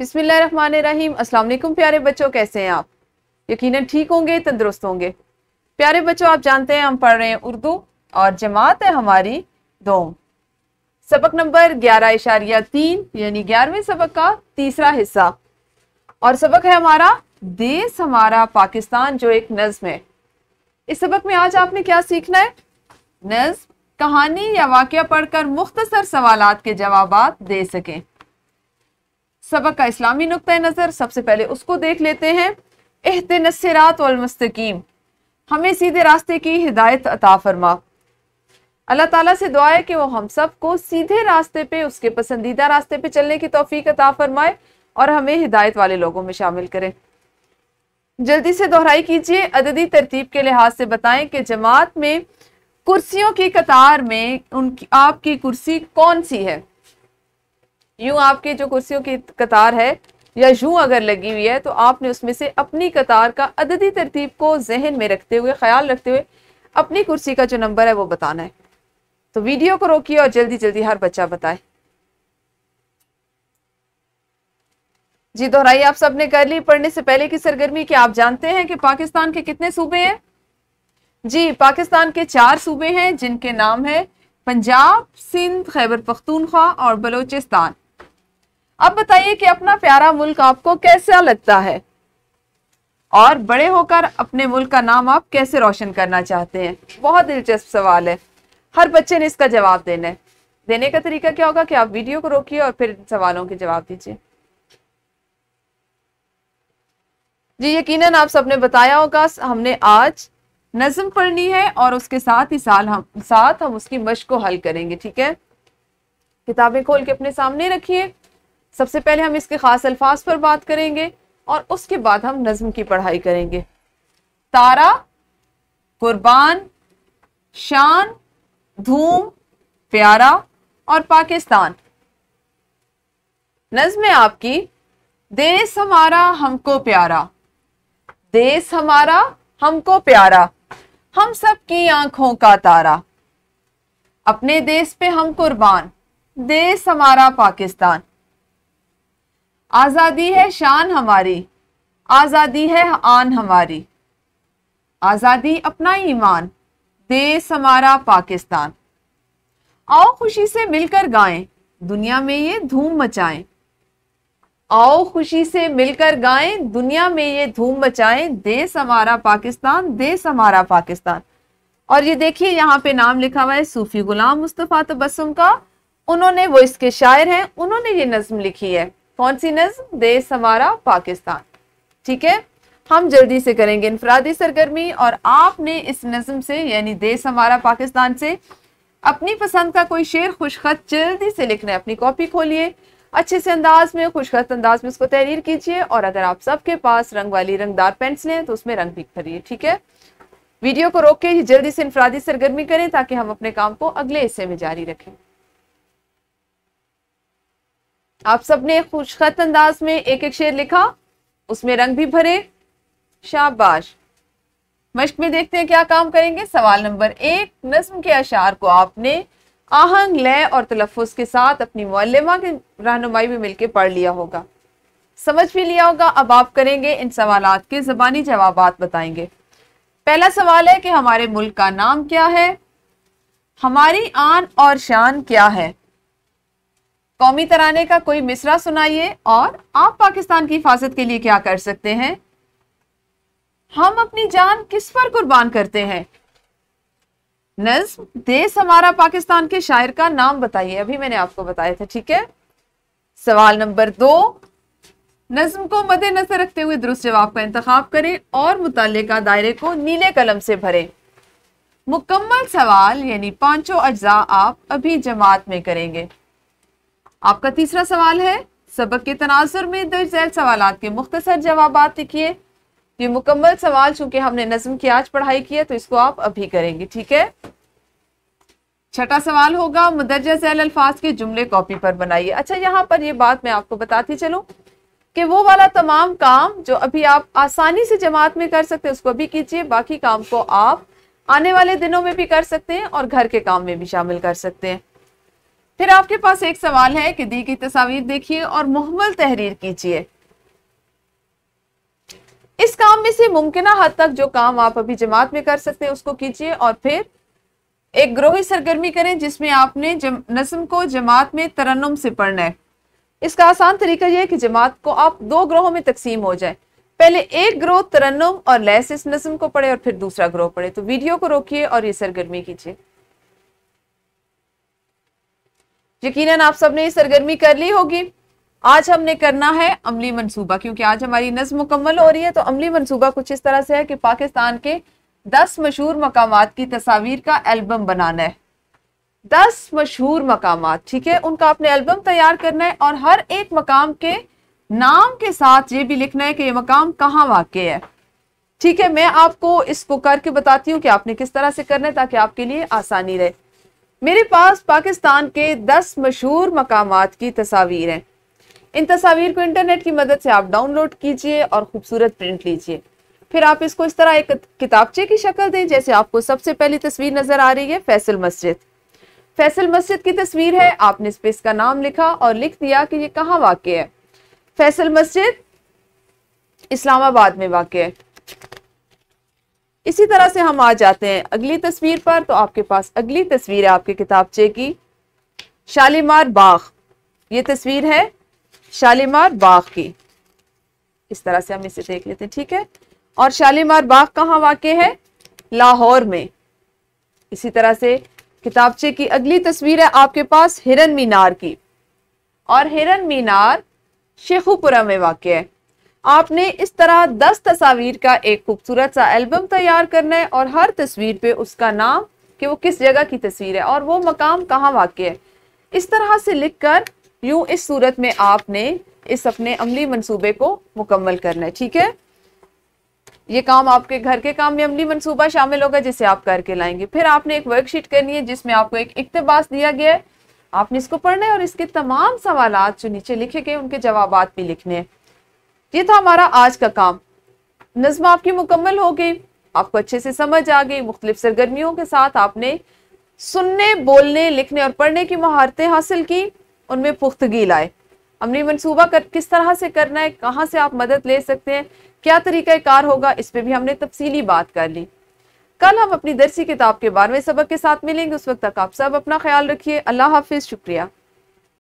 बिसमीम असलम प्यारे बच्चों कैसे हैं आप यकीनन ठीक होंगे तंदुरुस्त होंगे प्यारे बच्चों आप जानते हैं हम पढ़ रहे हैं उर्दू और जमात है हमारी दोम सबक नंबर ग्यारह इशारिया तीन यानी ग्यारहवें सबक का तीसरा हिस्सा और सबक है हमारा देश हमारा पाकिस्तान जो एक नज्म है इस सबक में आज आपने क्या सीखना है नज्म कहानी या वाक्य पढ़कर मुख्तसर सवाल के जवाब दे सकें सबक का इस्लामी नुकतः नज़र सबसे पहले उसको देख लेते हैं एहतन सरातमस्तकीम हमें सीधे रास्ते की हिदायत अता फरमा अल्लाह ताला से दुआ है कि वो हम सब को सीधे रास्ते पे उसके पसंदीदा रास्ते पे चलने की तोफ़ी अता फरमाए और हमें हिदायत वाले लोगों में शामिल करें जल्दी से दोहराई कीजिए अददी तरतीब के लिहाज से बताएं कि जमात में कुर्सियों की कतार में उनकी आपकी कुर्सी कौन सी है यूं आपकी जो कुर्सियों की कतार है या यूं अगर लगी हुई है तो आपने उसमें से अपनी कतार का अददी तरतीब को जहन में रखते हुए ख्याल रखते हुए अपनी कुर्सी का जो नंबर है वो बताना है तो वीडियो को रोकिए और जल्दी जल्दी हर बच्चा बताए जी दोहराइए आप सबने कर ली पढ़ने से पहले की सरगर्मी कि आप जानते हैं कि पाकिस्तान के कितने सूबे हैं जी पाकिस्तान के चार सूबे हैं जिनके नाम है पंजाब सिंध खैबर पख्तूनख्वा और बलूचिस्तान अब बताइए कि अपना प्यारा मुल्क आपको कैसा लगता है और बड़े होकर अपने मुल्क का नाम आप कैसे रोशन करना चाहते हैं बहुत दिलचस्प सवाल है हर बच्चे ने इसका जवाब देना है देने का तरीका क्या होगा कि आप वीडियो को रोकिए और फिर सवालों के जवाब दीजिए जी यकीनन आप सबने बताया होगा हमने आज नज्म पढ़नी है और उसके साथ ही साल हम साथ हम उसकी मश को हल करेंगे ठीक है किताबें खोल के अपने सामने रखिए सबसे पहले हम इसके ख़ास अल्फाज पर बात करेंगे और उसके बाद हम नज्म की पढ़ाई करेंगे तारा कुर्बान शान धूम प्यारा और पाकिस्तान नज्म आपकी देश हमारा हमको प्यारा देश हमारा हमको प्यारा हम सब की आंखों का तारा अपने देश पे हम कुर्बान देश हमारा पाकिस्तान आज़ादी है शान हमारी आज़ादी है आन हमारी आज़ादी अपना ईमान देश हमारा पाकिस्तान आओ खुशी से मिलकर गाएं दुनिया में ये धूम मचाएं आओ खुशी से मिलकर गाएं दुनिया में ये धूम मचाएं देश हमारा पाकिस्तान देश हमारा पाकिस्तान और ये देखिए यहाँ पे नाम लिखा हुआ है सूफी गुलाम मुस्तफ़ा तबसम का उन्होंने वो इसके शायर हैं उन्होंने ये नज्म लिखी है कौन सी नज्म देश हमारा पाकिस्तान ठीक है हम जल्दी से करेंगे इनफरादी सरगर्मी और आपने इस नज्म से यानी देश हमारा पाकिस्तान से अपनी पसंद का कोई शेर खुशखत जल्दी से लिखना है अपनी कॉपी खोलिए अच्छे से अंदाज में खुशखत अंदाज में उसको तहरीर कीजिए और अगर आप सबके पास रंग वाली रंगदार पेंसिलें हैं तो उसमें रंग भी भरिए ठीक है वीडियो को रोक के जल्दी से इनफरादी सरगर्मी करें ताकि हम अपने काम को अगले हिस्से में जारी रखें आप सबने खुशखत अंदाज में एक एक शेर लिखा उसमें रंग भी भरे शाबाश मश्क में देखते हैं क्या काम करेंगे सवाल नंबर एक नज्म के अशार को आपने आहंग लय और तलफ़ के साथ अपनी मौलमा की रहनुमाई में मिलकर पढ़ लिया होगा समझ भी लिया होगा अब आप करेंगे इन सवाल के ज़बानी जवाब बताएंगे पहला सवाल है कि हमारे मुल्क का नाम क्या है हमारी आन और शान क्या है कौमी तराने का कोई मिसरा सुनाइए और आप पाकिस्तान की हिफाजत के लिए क्या कर सकते हैं हम अपनी जान किस पर कुर्बान करते हैं नज्म देश हमारा पाकिस्तान के शायर का नाम बताइए अभी मैंने आपको बताया था ठीक है सवाल नंबर दो नज्म को मद्देनजर रखते हुए दुरुस्त जवाब का इंतखब करें और मुतल दायरे को नीले कलम से भरें मुकम्मल सवाल यानी पांचों अज्जा आप अभी जमात में करेंगे आपका तीसरा सवाल है सबक के तनाजुर में दर्ज जैल सवाल के मुख्तसर जवाब लिखिए ये मुकम्मल सवाल चूंकि हमने नज्म की आज पढ़ाई की है तो इसको आप अभी करेंगे ठीक है छठा सवाल होगा मुदरजा जैल अल्फाज के जुमले कॉपी पर बनाइए अच्छा यहाँ पर ये बात मैं आपको बताती चलूँ कि वो वाला तमाम काम जो अभी आप आसानी से जमात में कर सकते हैं उसको भी कीजिए बाकी काम को आप आने वाले दिनों में भी कर सकते हैं और घर के काम में भी शामिल कर सकते हैं फिर आपके पास एक सवाल है कि दी की तस्वीर देखिए और मुहमल तहरीर कीजिए इस काम में से मुमकिन हद तक जो काम आप अभी जमात में कर सकते हैं उसको कीजिए और फिर एक ग्रोही सरगर्मी करें जिसमें आपने जम, नस्म को जमात में तरन्नम से पढ़ना है इसका आसान तरीका यह है कि जमात को आप दो ग्रोहों में तकसीम हो जाए पहले एक ग्रोह तरन्नम और लैस इस नस्म को पढ़े और फिर दूसरा ग्रोह पढ़े तो वीडियो को रोकिए और ये सरगर्मी कीजिए यकीनन आप सबने ये सरगर्मी कर ली होगी आज हमने करना है अमली मनसूबा क्योंकि आज हमारी नज्म मुकम्मल हो रही है तो अमली मनसूबा कुछ इस तरह से है कि पाकिस्तान के दस मशहूर मकाम की तस्वीर का एल्बम बनाना है दस मशहूर मकाम ठीक है उनका आपने एल्बम तैयार करना है और हर एक मकाम के नाम के साथ ये भी लिखना है कि ये मकाम कहाँ वाक़ है ठीक है मैं आपको इसको करके बताती हूँ कि आपने किस तरह से करना है ताकि आपके लिए आसानी रहे मेरे पास पाकिस्तान के दस मशहूर मकाम की तस्वीर हैं इन तस्वीर को इंटरनेट की मदद से आप डाउनलोड कीजिए और खूबसूरत प्रिंट लीजिए फिर आप इसको इस तरह एक किताबचे की शक्ल दें जैसे आपको सबसे पहली तस्वीर नजर आ रही है फैसल मस्जिद फैसल मस्जिद की तस्वीर है आपने इस पर इसका नाम लिखा और लिख दिया कि ये कहाँ वाक़ है फैसल मस्जिद इस्लामाबाद में वाक़ है इसी तरह से हम आ जाते हैं अगली तस्वीर पर तो आपके पास अगली तस्वीर है आपके किताबचे की शालीमार बाग ये तस्वीर है शालीमार बाग की इस तरह से हम इसे देख लेते हैं ठीक है और शालीमार बाग कहाँ वाक़ है लाहौर में इसी तरह से किताबचे की अगली तस्वीर है आपके पास हिरन मीनार की और हिरन मीनार शेखुपुरा में वाक़ है आपने इस तरह दस तस्वीर का एक खूबसूरत सा एल्बम तैयार करना है और हर तस्वीर पे उसका नाम कि वो किस जगह की तस्वीर है और वो मकाम कहाँ वाक़ है इस तरह से लिख कर यूँ इस सूरत में आपने इस अपने अमली मनसूबे को मुकम्मल करना है ठीक है ये काम आपके घर के काम में अमली मनसूबा शामिल होगा जिसे आप करके लाएंगे फिर आपने एक वर्कशीट करनी है जिसमें आपको एक इकतबास दिया गया है आपने इसको पढ़ना है और इसके तमाम सवाल जो नीचे लिखे गए उनके जवाब भी लिखने हैं ये था हमारा आज का काम नज्म आपकी मुकम्मल हो गई आपको अच्छे से समझ आ गई मुख्तलिफ सरगर्मियों के साथ आपने सुनने बोलने लिखने और पढ़ने की महारतें हासिल की उनमें पुख्तगी लाए अमली मनसूबा कर किस तरह से करना है कहाँ से आप मदद ले सकते हैं क्या तरीका कार होगा इस पर भी हमने तफसीली बात कर ली कल हम अपनी दरसी किताब के बारहवें सबक के साथ मिलेंगे उस वक्त तक आप सब अपना ख्याल रखिए अल्लाह हाफिज़ शुक्रिया